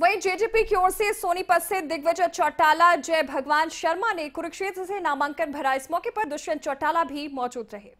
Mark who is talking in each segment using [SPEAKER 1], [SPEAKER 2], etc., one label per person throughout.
[SPEAKER 1] वहीं जेजेपी की ओर से सोनीपत से दिग्विजय चौटाला जय भगवान शर्मा ने कुरुक्षेत्र से नामांकन भरा इस मौके पर दुष्यंत चौटाला भी मौजूद रहे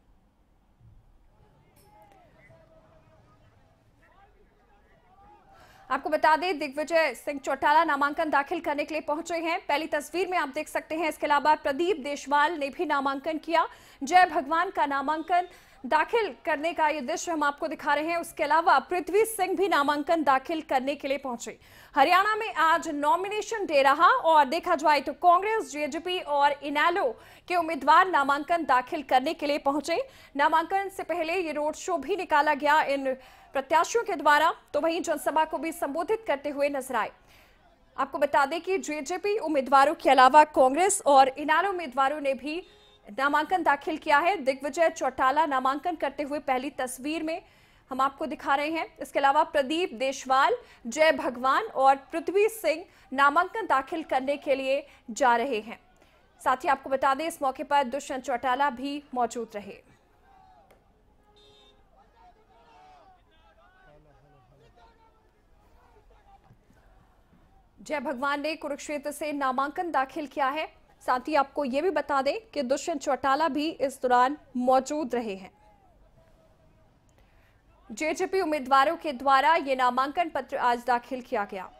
[SPEAKER 1] आपको बता दें दिग्विजय सिंह चौटाला नामांकन दाखिल करने के लिए पहुंचे हैं पहली तस्वीर में आप देख सकते हैं इसके अलावा प्रदीप देशवाल ने भी नामांकन किया जय भगवान का नामांकन दाखिल करने का ये दृश्य हम आपको दिखा रहे हैं उसके अलावा पृथ्वी सिंह भी नामांकन दाखिल करने के लिए पहुंचे हरियाणा में आज नॉमिनेशन डे रहा और देखा जाए तो कांग्रेस जेजेपी और इनेलो के उम्मीदवार नामांकन दाखिल करने के लिए पहुंचे नामांकन से पहले ये रोड शो भी निकाला गया इन प्रत्याशियों के द्वारा तो वहीं जनसभा को भी संबोधित करते हुए नजर आए आपको बता दें कि जेजेपी उम्मीदवारों के अलावा कांग्रेस और इनालो उम्मीदवारों ने भी नामांकन दाखिल किया है दिग्विजय चौटाला नामांकन करते हुए पहली तस्वीर में हम आपको दिखा रहे हैं इसके अलावा प्रदीप देशवाल जय भगवान और पृथ्वी सिंह नामांकन दाखिल करने के लिए जा रहे हैं साथ ही आपको बता दें इस मौके पर दुष्यंत चौटाला भी मौजूद रहे जय भगवान ने कुरुक्षेत्र से नामांकन दाखिल किया है साथ ही आपको ये भी बता दें कि दुष्यंत चौटाला भी इस दौरान मौजूद रहे हैं जेजेपी उम्मीदवारों के द्वारा ये नामांकन पत्र आज दाखिल किया गया